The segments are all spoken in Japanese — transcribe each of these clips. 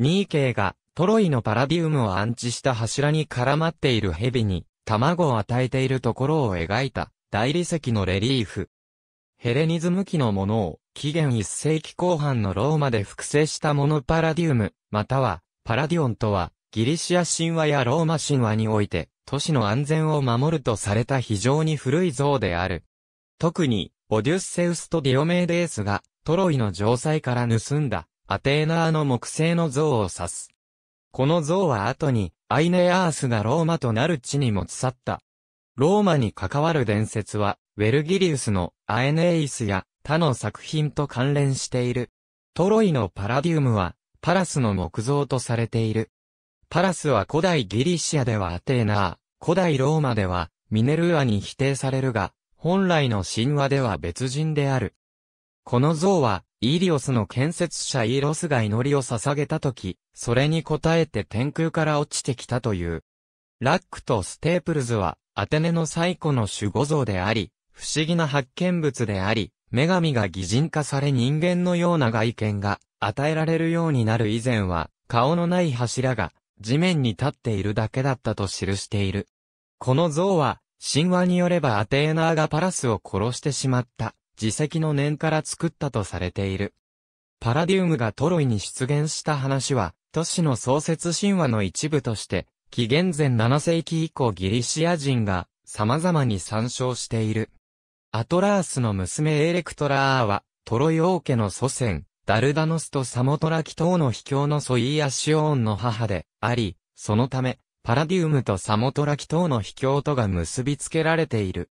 ニーケイがトロイのパラディウムを安置した柱に絡まっている蛇に卵を与えているところを描いた大理石のレリーフ。ヘレニズム期のものを紀元1世紀後半のローマで複製したものパラディウム、またはパラディオンとはギリシア神話やローマ神話において都市の安全を守るとされた非常に古い像である。特にオデュッセウスとディオメーデースがトロイの城塞から盗んだアテーナーの木製の像を指す。この像は後に、アイネアースがローマとなる地に持ち去った。ローマに関わる伝説は、ウェルギリウスのアエネイスや他の作品と関連している。トロイのパラディウムは、パラスの木造とされている。パラスは古代ギリシアではアテーナー、古代ローマではミネルアに否定されるが、本来の神話では別人である。この像は、イリオスの建設者イーロスが祈りを捧げたとき、それに応えて天空から落ちてきたという。ラックとステープルズは、アテネの最古の守護像であり、不思議な発見物であり、女神が擬人化され人間のような外見が与えられるようになる以前は、顔のない柱が地面に立っているだけだったと記している。この像は、神話によればアテーナーがパラスを殺してしまった自責の念から作ったとされている。パラディウムがトロイに出現した話は、都市の創設神話の一部として、紀元前7世紀以降ギリシア人が様々に参照している。アトラースの娘エレクトラーは、トロイ王家の祖先、ダルダノスとサモトラキ等の秘境のソイーアシオーンの母であり、そのため、パラディウムとサモトラキ等の秘境とが結びつけられている。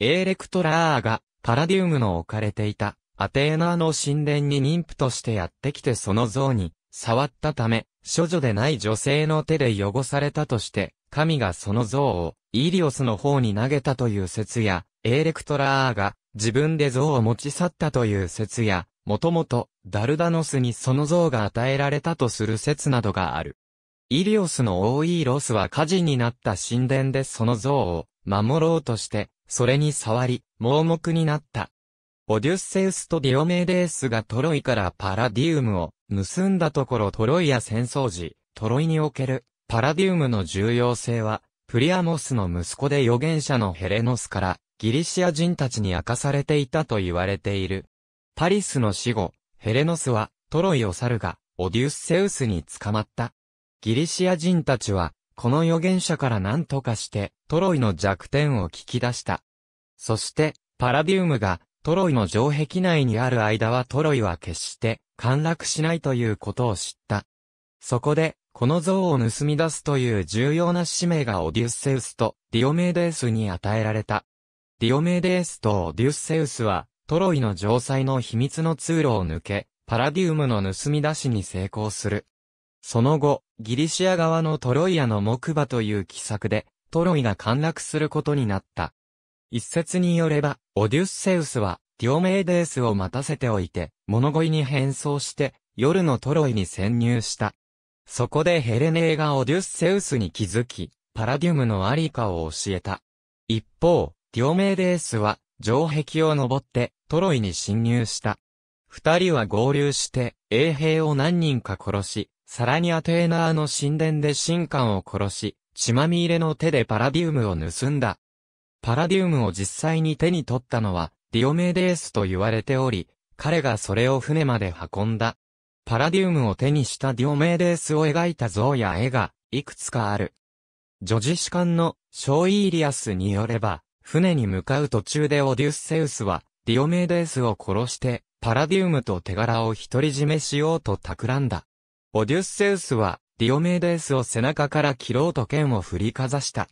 エーレクトラーがパラディウムの置かれていたアテーナの神殿に妊婦としてやってきてその像に触ったため、処女でない女性の手で汚されたとして、神がその像をイリオスの方に投げたという説や、エーレクトラーが自分で像を持ち去ったという説や、もともとダルダノスにその像が与えられたとする説などがある。イリオスの王イーロスは火事になった神殿でその像を守ろうとしてそれに触り、盲目になった。オデュッセウスとディオメデースがトロイからパラディウムを盗んだところトロイや戦争時、トロイにおけるパラディウムの重要性は、プリアモスの息子で預言者のヘレノスからギリシア人たちに明かされていたと言われている。パリスの死後、ヘレノスはトロイを去るが、オデュッセウスに捕まった。ギリシア人たちはこの預言者から何とかして、トロイの弱点を聞き出した。そして、パラディウムが、トロイの城壁内にある間はトロイは決して、陥落しないということを知った。そこで、この像を盗み出すという重要な使命がオデュッセウスとディオメーデースに与えられた。ディオメーデースとオデュッセウスは、トロイの城塞の秘密の通路を抜け、パラディウムの盗み出しに成功する。その後、ギリシア側のトロイアの木馬という奇策で、トロイが陥落することになった。一説によれば、オデュッセウスは、ディオメーデースを待たせておいて、物乞いに変装して、夜のトロイに潜入した。そこでヘレネーがオデュッセウスに気づき、パラディウムのありかを教えた。一方、ディオメーデースは、城壁を登って、トロイに侵入した。二人は合流して、衛兵を何人か殺し、さらにアテーナーの神殿で神官を殺し、血まみれの手でパラディウムを盗んだ。パラディウムを実際に手に取ったのは、ディオメデースと言われており、彼がそれを船まで運んだ。パラディウムを手にしたディオメデースを描いた像や絵が、いくつかある。女児士官のショーイーリアスによれば、船に向かう途中でオデュッセウスは、ディオメデースを殺して、パラディウムと手柄を独り占めしようと企んだ。オデュッセウスは、ディオメーデースを背中から切ろうと剣を振りかざした。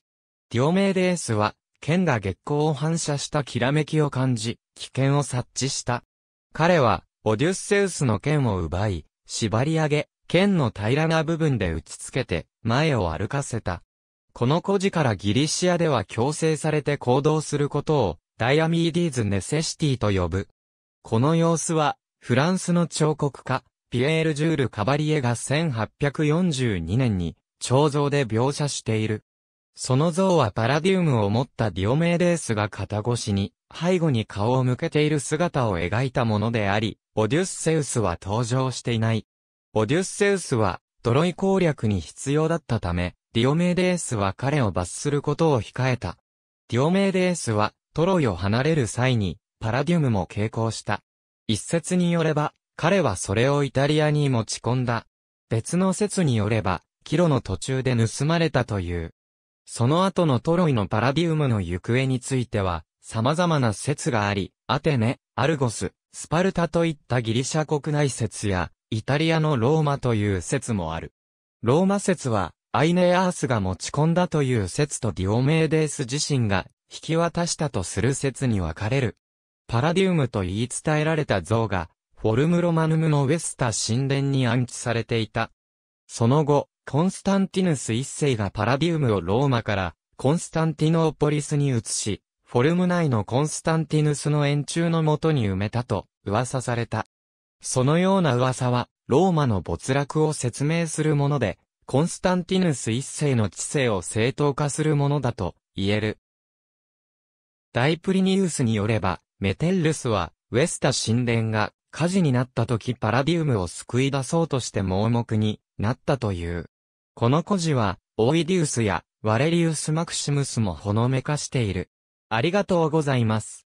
ディオメーデースは、剣が月光を反射したきらめきを感じ、危険を察知した。彼は、オデュッセウスの剣を奪い、縛り上げ、剣の平らな部分で打ちつけて、前を歩かせた。この孤児からギリシアでは強制されて行動することを、ダイアミーディーズ・ネセシティと呼ぶ。この様子は、フランスの彫刻家、ピエール・ジュール・カバリエが1842年に、彫像で描写している。その像はパラディウムを持ったディオメーデースが肩越しに、背後に顔を向けている姿を描いたものであり、オデュッセウスは登場していない。オデュッセウスは、ドロイ攻略に必要だったため、ディオメーデースは彼を罰することを控えた。ディオメーデースは、トロイを離れる際に、パラディウムも傾向した。一説によれば、彼はそれをイタリアに持ち込んだ。別の説によれば、キロの途中で盗まれたという。その後のトロイのパラディウムの行方については、様々な説があり、アテネ、アルゴス、スパルタといったギリシャ国内説や、イタリアのローマという説もある。ローマ説は、アイネアースが持ち込んだという説とディオメーデース自身が引き渡したとする説に分かれる。パラディウムと言い伝えられた像が、フォルムロマヌムのウェスタ神殿に安置されていた。その後、コンスタンティヌス一世がパラディウムをローマからコンスタンティノーポリスに移し、フォルム内のコンスタンティヌスの円柱のもとに埋めたと噂された。そのような噂は、ローマの没落を説明するもので、コンスタンティヌス一世の知性を正当化するものだと言える。ダイプリニウスによれば、メテルスは、ウェスタ神殿が火事になった時パラディウムを救い出そうとして盲目になったという。この故事は、オイディウスや、ワレリウス・マクシムスもほのめかしている。ありがとうございます。